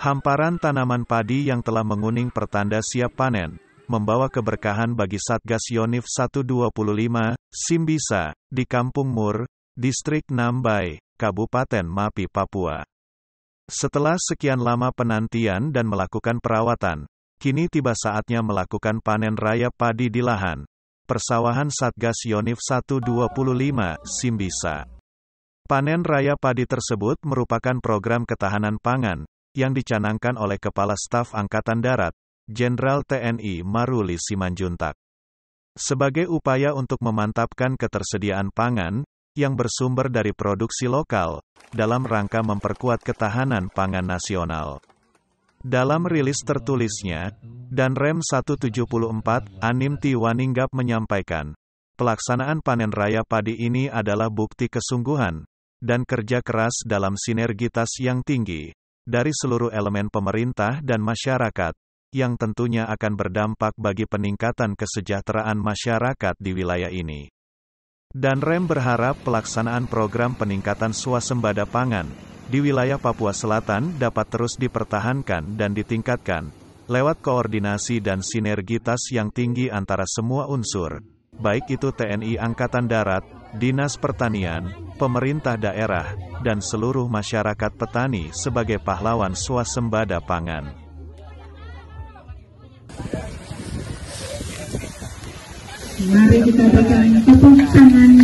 Hamparan tanaman padi yang telah menguning pertanda siap panen, membawa keberkahan bagi Satgas Yonif 125, Simbisa, di Kampung Mur, Distrik Nambai, Kabupaten Mapi, Papua. Setelah sekian lama penantian dan melakukan perawatan, kini tiba saatnya melakukan panen raya padi di lahan. Persawahan Satgas Yonif 125, Simbisa. Panen raya padi tersebut merupakan program ketahanan pangan yang dicanangkan oleh Kepala Staf Angkatan Darat, Jenderal TNI Maruli Simanjuntak. Sebagai upaya untuk memantapkan ketersediaan pangan, yang bersumber dari produksi lokal, dalam rangka memperkuat ketahanan pangan nasional. Dalam rilis tertulisnya, Danrem 174, Anim Waninggap menyampaikan, pelaksanaan panen raya padi ini adalah bukti kesungguhan dan kerja keras dalam sinergitas yang tinggi dari seluruh elemen pemerintah dan masyarakat, yang tentunya akan berdampak bagi peningkatan kesejahteraan masyarakat di wilayah ini. Dan Rem berharap pelaksanaan program peningkatan swasembada pangan di wilayah Papua Selatan dapat terus dipertahankan dan ditingkatkan lewat koordinasi dan sinergitas yang tinggi antara semua unsur, baik itu TNI Angkatan Darat, dinas pertanian, pemerintah daerah, dan seluruh masyarakat petani sebagai pahlawan swasembada pangan. Mari kita berikan tepuk tangan